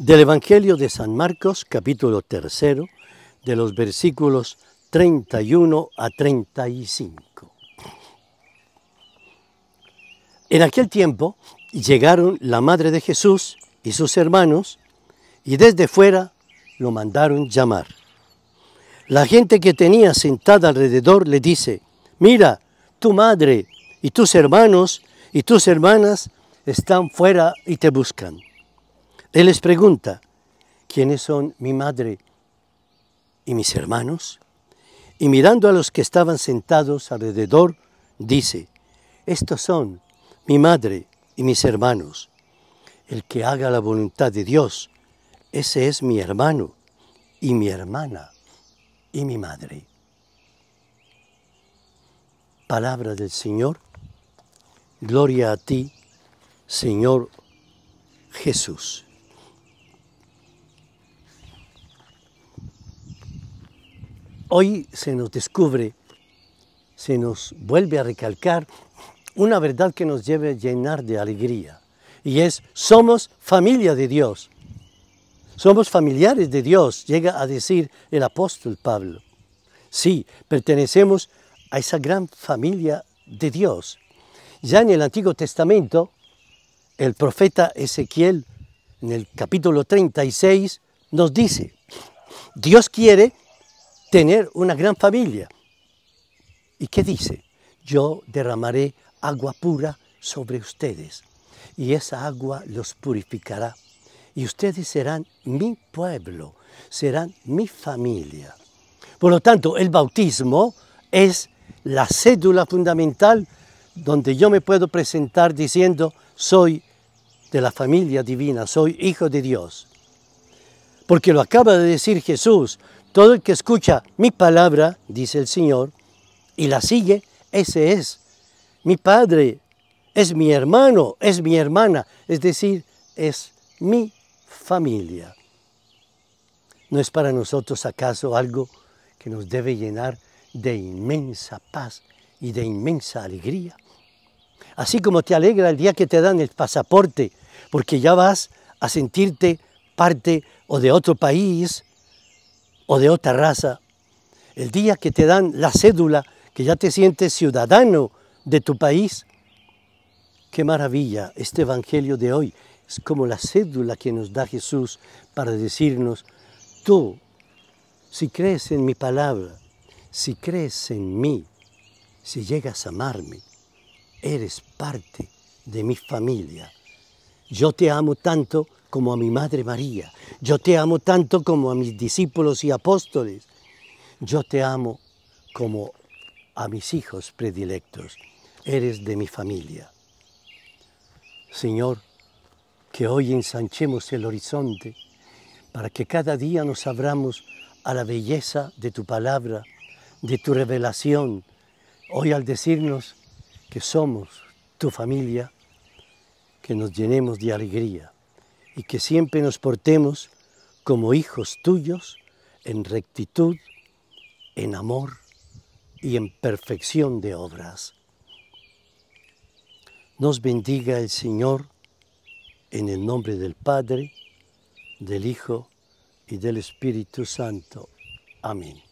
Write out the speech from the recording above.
Del Evangelio de San Marcos, capítulo tercero, de los versículos 31 a 35. En aquel tiempo llegaron la madre de Jesús y sus hermanos, y desde fuera lo mandaron llamar. La gente que tenía sentada alrededor le dice, mira, tu madre y tus hermanos y tus hermanas están fuera y te buscan. Él les pregunta, ¿quiénes son mi madre y mis hermanos? Y mirando a los que estaban sentados alrededor, dice, estos son mi madre y mis hermanos. El que haga la voluntad de Dios, ese es mi hermano y mi hermana y mi madre. Palabra del Señor, gloria a ti, Señor Jesús. Hoy se nos descubre, se nos vuelve a recalcar una verdad que nos lleve a llenar de alegría y es somos familia de Dios. Somos familiares de Dios, llega a decir el apóstol Pablo. Sí, pertenecemos a esa gran familia de Dios. Ya en el Antiguo Testamento, el profeta Ezequiel, en el capítulo 36, nos dice, Dios quiere tener una gran familia. ¿Y qué dice? Yo derramaré agua pura sobre ustedes y esa agua los purificará. Y ustedes serán mi pueblo, serán mi familia. Por lo tanto, el bautismo es la cédula fundamental donde yo me puedo presentar diciendo, soy de la familia divina, soy hijo de Dios. Porque lo acaba de decir Jesús, todo el que escucha mi palabra, dice el Señor, y la sigue, ese es mi padre, es mi hermano, es mi hermana, es decir, es mi familia. ¿No es para nosotros acaso algo que nos debe llenar de inmensa paz y de inmensa alegría? Así como te alegra el día que te dan el pasaporte, porque ya vas a sentirte parte o de otro país o de otra raza. El día que te dan la cédula, que ya te sientes ciudadano de tu país, qué maravilla este Evangelio de hoy. Es como la cédula que nos da Jesús para decirnos, tú, si crees en mi palabra, si crees en mí, si llegas a amarme, eres parte de mi familia. Yo te amo tanto como a mi Madre María, yo te amo tanto como a mis discípulos y apóstoles. Yo te amo como a mis hijos predilectos. Eres de mi familia. Señor, que hoy ensanchemos el horizonte para que cada día nos abramos a la belleza de tu palabra, de tu revelación. Hoy al decirnos que somos tu familia, que nos llenemos de alegría y que siempre nos portemos como hijos tuyos en rectitud, en amor y en perfección de obras. Nos bendiga el Señor en el nombre del Padre, del Hijo y del Espíritu Santo. Amén.